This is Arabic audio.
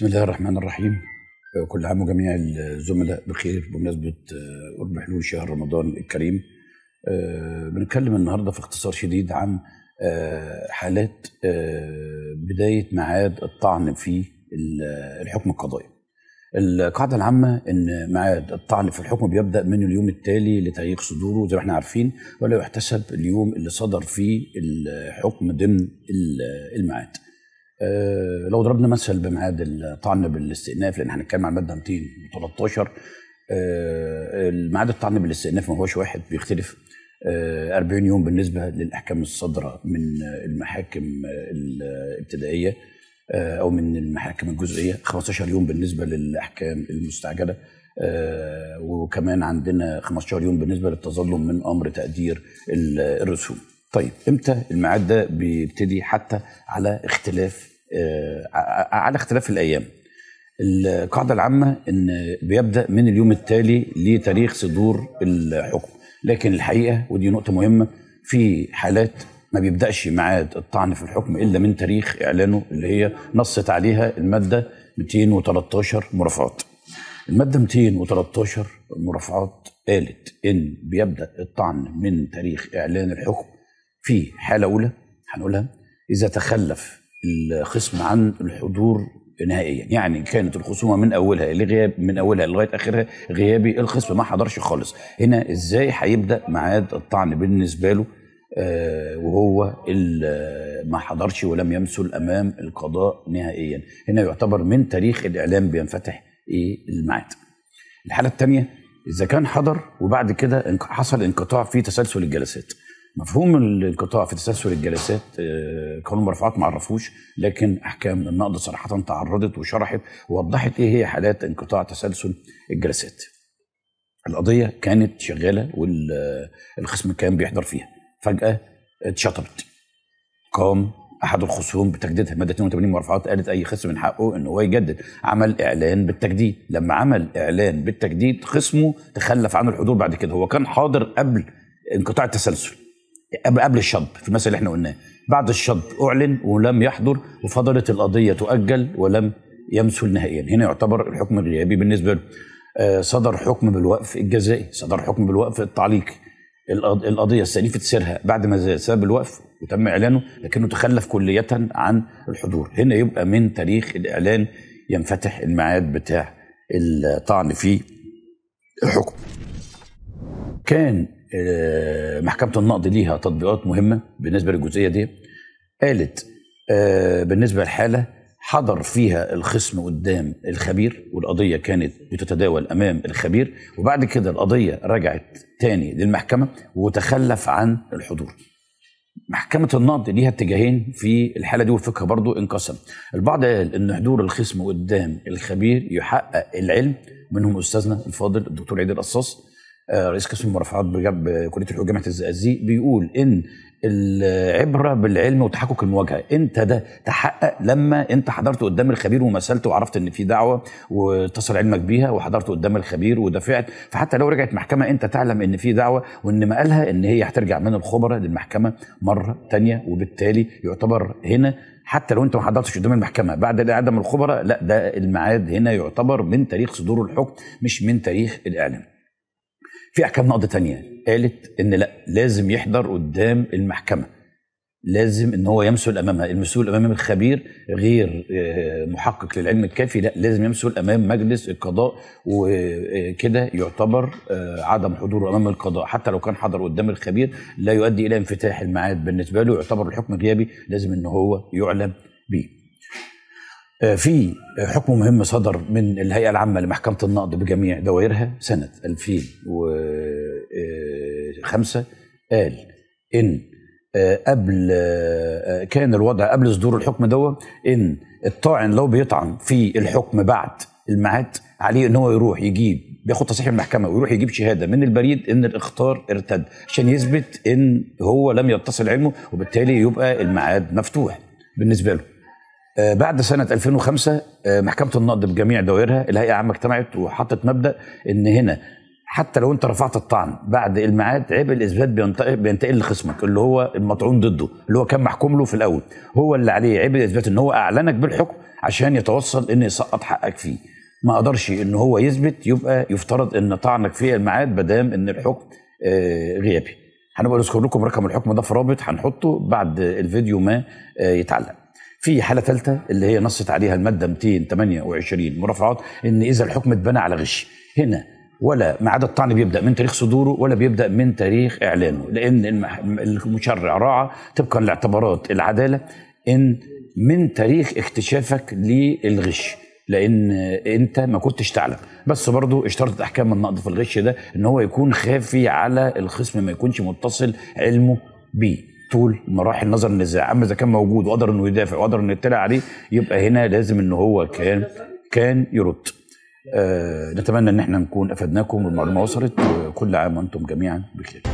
بسم الله الرحمن الرحيم آه، كل عام وجميع الزملاء بخير بمناسبة آه، قرب حلول شهر رمضان الكريم آه، بنتكلم النهاردة في اختصار شديد عن حالات بداية ميعاد الطعن في الحكم القضائي القاعدة العامة إن ميعاد الطعن في الحكم بيبدأ من اليوم التالي لتاريخ صدوره زي ما احنا عارفين ولا يحتسب اليوم اللي صدر فيه الحكم ضمن الميعاد آه، لو ضربنا مثل بميعاد الطعن بالاستئناف لان احنا هنتكلم عن ماده 213 آه، الميعاد الطعن بالاستئناف ما هوش واحد بيختلف 40 آه، يوم بالنسبه للاحكام الصادره من المحاكم الابتدائيه او من المحاكم الجزئيه 15 يوم بالنسبه للاحكام المستعجله وكمان عندنا 15 يوم بالنسبه للتظلم من امر تقدير الرسوم طيب امتى الميعاد ده بيبتدي حتى على اختلاف آه، على اختلاف الايام القاعده العامه ان بيبدا من اليوم التالي لتاريخ صدور الحكم لكن الحقيقه ودي نقطه مهمه في حالات ما بيبداش ميعاد الطعن في الحكم الا من تاريخ اعلانه اللي هي نصت عليها الماده 213 مرافعات الماده 213 مرافعات قالت ان بيبدا الطعن من تاريخ اعلان الحكم في حاله اولى هنقولها اذا تخلف الخصم عن الحضور نهائيا يعني كانت الخصومه من اولها لغياب من اولها لغايه اخرها غيابي الخصم ما حضرش خالص هنا ازاي هيبدا معاد الطعن بالنسبه له آه وهو ما حضرش ولم يمثل امام القضاء نهائيا هنا يعتبر من تاريخ الاعلام بينفتح ايه الميعاد الحاله الثانيه اذا كان حضر وبعد كده حصل انقطاع في تسلسل الجلسات مفهوم الانقطاع في تسلسل الجلسات آه، قانون مرافعات ما عرفوش لكن احكام النقد صراحه تعرضت وشرحت ووضحت ايه هي حالات انقطاع تسلسل الجلسات. القضيه كانت شغاله والخصم آه، كان بيحضر فيها فجاه اتشطبت. قام احد الخصوم بتجديدها ماده 82 مرافعات قالت اي خصم من حقه ان هو يجدد عمل اعلان بالتجديد لما عمل اعلان بالتجديد خصمه تخلف عن الحضور بعد كده هو كان حاضر قبل انقطاع التسلسل قبل الشطب في المثل اللي احنا قلناه بعد الشطب اعلن ولم يحضر وفضلت القضيه تؤجل ولم يمثل نهائيا هنا يعتبر الحكم الغيابي بالنسبه له آه، صدر حكم بالوقف الجزائي صدر حكم بالوقف التعليقي القضيه استأنفت سيرها بعد ما سبب الوقف وتم اعلانه لكنه تخلف كليه عن الحضور هنا يبقى من تاريخ الاعلان ينفتح الميعاد بتاع الطعن في الحكم كان آه، محكمه النقد ليها تطبيقات مهمه بالنسبه للجزئيه دي قالت آه، بالنسبه للحاله حضر فيها الخصم قدام الخبير والقضيه كانت بتتداول امام الخبير وبعد كده القضيه رجعت تاني للمحكمه وتخلف عن الحضور محكمة النقد ليها اتجاهين في الحالة دي والفقه برضو انقسم البعض قال ان حضور الخصم قدام الخبير يحقق العلم منهم أستاذنا الفاضل الدكتور عيد القصاص آه، رئيس قسم المرافعات بجنب كليه الحقوق جامعه الزقازيق بيقول ان العبره بالعلم وتحقق المواجهه انت ده تحقق لما انت حضرت قدام الخبير ومثلت وعرفت ان في دعوه واتصل علمك بيها وحضرت قدام الخبير ودفعت فحتى لو رجعت محكمه انت تعلم ان في دعوه وان مقالها ان هي هترجع من الخبراء للمحكمه مره تانية وبالتالي يعتبر هنا حتى لو انت ما حضرتش قدام المحكمه بعد عدم الخبراء لا ده الميعاد هنا يعتبر من تاريخ صدور الحكم مش من تاريخ الاعلام في احكام نقض تانية قالت ان لا لازم يحضر قدام المحكمه لازم ان هو يمثل امامها المسؤول امام الخبير غير آه، محقق للعلم الكافي لا لازم يمثل امام مجلس القضاء وكده آه، يعتبر آه، عدم حضوره امام القضاء حتى لو كان حضر قدام الخبير لا يؤدي الى انفتاح الميعاد بالنسبه له يعتبر الحكم غيابي لازم ان هو يعلم بيه آه، في حكم مهم صدر من الهيئة العامة لمحكمة النقد بجميع دوائرها سنة 2005 قال إن آه، قبل آه، كان الوضع قبل صدور الحكم دوت إن الطاعن لو بيطعن في الحكم بعد الميعاد عليه إن هو يروح يجيب بياخد تصريح المحكمة ويروح يجيب شهادة من البريد إن الإخطار ارتد عشان يثبت إن هو لم يتصل علمه وبالتالي يبقى الميعاد مفتوح بالنسبة له آه، بعد سنة 2005 آه، محكمة النقد بجميع دوائرها الهيئة عامة اجتمعت وحطت مبدأ إن هنا حتى لو انت رفعت الطعن بعد الميعاد عيب الاثبات بينتقل لخصمك اللي هو المطعون ضده اللي هو كان محكوم له في الاول هو اللي عليه عيب الاثبات ان هو اعلنك بالحكم عشان يتوصل ان يسقط حقك فيه ما قدرش ان هو يثبت يبقى يفترض ان طعنك في الميعاد ما دام ان الحكم آه، غيابي هنبقى نذكر لكم رقم الحكم ده في رابط هنحطه بعد الفيديو ما يتعلق في حاله ثالثه اللي هي نصت عليها الماده 228 مرافعات ان اذا الحكم اتبنى على غش هنا ولا ميعاد الطعن بيبدا من تاريخ صدوره ولا بيبدا من تاريخ اعلانه لان المشرع راعى طبقا لاعتبارات العداله ان من تاريخ اكتشافك للغش لان انت ما كنتش تعلم بس برضه اشترطت احكام النقد في الغش ده ان هو يكون خافي على الخصم ما يكونش متصل علمه بيه طول مراحل نظر النزاع اما اذا كان موجود وقدر انه يدافع وقدر انه يطلع عليه يبقى هنا لازم ان هو كان كان يرد آه نتمنى ان احنا نكون افدناكم والمعلومه وصلت وكل عام وانتم جميعا بخير